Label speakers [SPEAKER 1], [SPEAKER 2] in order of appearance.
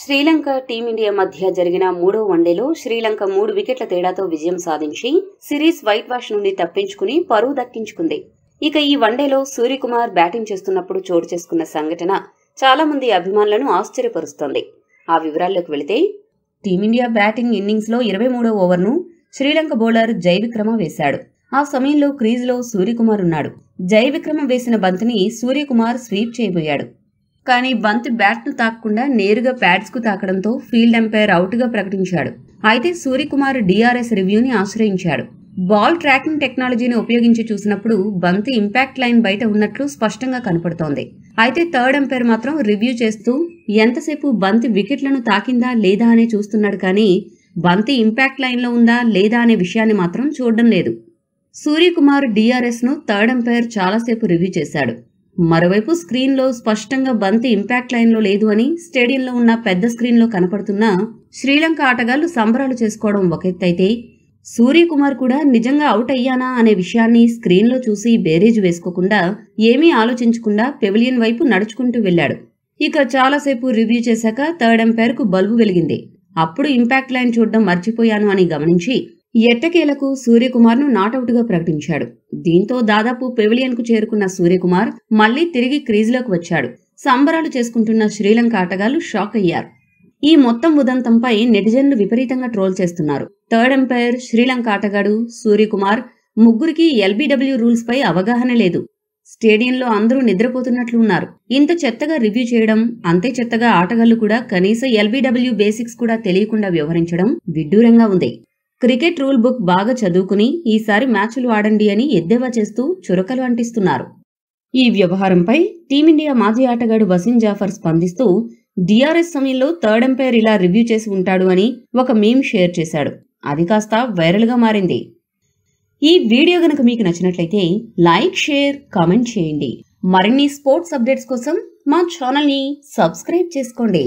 [SPEAKER 1] Sri Lanka team India మధ్య జరిగిన మూడో వన్డేలో శ్రీలంక మూడు వికెట్ల తేడాతో విజయం సాధించి సిరీస్ వైట్ వాష్ నుండి తప్పించుకుని పరువు దక్కించుకుంది ఇక ఈ వన్డేలో సూర్యకుమార్ బ్యాటింగ్ చేస్తున్నప్పుడు చోటు చేసుకున్న సంఘటన చాలా మంది అభిమానులను ఆశ్చర్యపరుస్తోంది ఆ వివరాల్లోకి వెళితే టీమిండియా బ్యాటింగ్ ఇన్నింగ్స్లో ఇరవై మూడో ఓవర్ను శ్రీలంక బౌలర్ జై విక్రమ వేశాడు ఆ సమయంలో క్రీజ్లో సూర్యకుమార్ ఉన్నాడు జై విక్రమ వేసిన బంతిని సూర్యకుమార్ స్వీప్ చేయబోయాడు కానీ బంత్ బ్యాట్ను తాకకుండా నేరుగా ప్యాట్స్కు తాకడంతో ఫీల్డ్ ఎంపైర్ అవుట్గా ప్రకటించాడు అయితే సూర్యకుమార్ డిఆర్ఎస్ రివ్యూని ఆశ్రయించాడు బాల్ ట్రాకింగ్ టెక్నాలజీని ఉపయోగించి చూసినప్పుడు బంత్ ఇంపాక్ట్ లైన్ బయట ఉన్నట్లు స్పష్టంగా కనపడుతోంది అయితే థర్డ్ ఎంపైర్ మాత్రం రివ్యూ చేస్తూ ఎంతసేపు బంతి వికెట్లను తాకిందా లేదా అనే చూస్తున్నాడు కానీ బంతి ఇంపాక్ట్ లైన్లో ఉందా లేదా అనే విషయాన్ని మాత్రం చూడడం లేదు సూర్యకుమార్ డిఆర్ఎస్ను థర్డ్ ఎంపైర్ చాలాసేపు రివ్యూ చేశాడు మరోవైపు స్క్రీన్లో స్పష్టంగా బంతి ఇంపాక్ట్ లైన్లో లేదు అని స్టేడియంలో ఉన్న పెద్ద స్క్రీన్లో కనపడుతున్న శ్రీలంక ఆటగాళ్లు సంబరాలు చేసుకోవడం ఒక ఎత్తైతే సూర్యకుమార్ కూడా నిజంగా అవుట్ అయ్యానా అనే విషయాన్ని స్క్రీన్లో చూసి బేరేజ్ వేసుకోకుండా ఏమీ ఆలోచించకుండా పెవిలియన్ వైపు నడుచుకుంటూ వెళ్ళాడు ఇక చాలాసేపు రివ్యూ చేశాక థర్డ్ ఎంపైర్కు బల్బు వెలిగింది అప్పుడు ఇంపాక్ట్ లైన్ చూడడం మర్చిపోయాను అని గమనించి ఎట్టకేలకు సూర్యకుమార్ను నాటౌట్గా ప్రకటించాడు దీంతో దాదాపు పెవిలియన్కు చేరుకున్న సూర్యకుమార్ మళ్లీ తిరిగి క్రీజులోకి వచ్చాడు సంబరాలు చేసుకుంటున్న శ్రీలంక ఆటగాళ్లు షాక్ అయ్యారు ఈ మొత్తం ఉదంతంపై నెటిజన్లు విపరీతంగా ట్రోల్ చేస్తున్నారు థర్డ్ ఎంపైర్ శ్రీలంక ఆటగాడు సూర్యకుమార్ ముగ్గురికి ఎల్బీడబ్ల్యూ రూల్స్పై అవగాహన లేదు స్టేడియంలో అందరూ నిద్రపోతున్నట్లు ఉన్నారు ఇంత చెత్తగా రివ్యూ చేయడం అంతే చెత్తగా ఆటగాళ్లు కూడా కనీస ఎల్బీడబ్ల్యూ బేసిక్స్ కూడా తెలియకుండా వ్యవహరించడం విడ్డూరంగా ఉంది క్రికెట్ రూల్ బుక్ బాగా చదువుకుని ఈసారి మ్యాచ్లు ఆడండి అని ఎద్దేవా చేస్తూ చురకలు అంటిస్తున్నారు ఈ వ్యవహారంపై టీమిండియా మాజీ ఆటగాడు వసీం జాఫర్ స్పందిస్తూ డిఆర్ఎస్ సమయంలో థర్డ్ ఎంపైర్ ఇలా రివ్యూ చేసి ఉంటాడు అని ఒక మీమ్ షేర్ చేశాడు అది కాస్త వైరల్గా మారింది ఈ వీడియో గనక మీకు నచ్చినట్లయితే లైక్ షేర్ కామెంట్ చేయండి మరిన్ని స్పోర్ట్స్ అప్డేట్స్ కోసం మా ఛానల్ని సబ్స్క్రైబ్ చేసుకోండి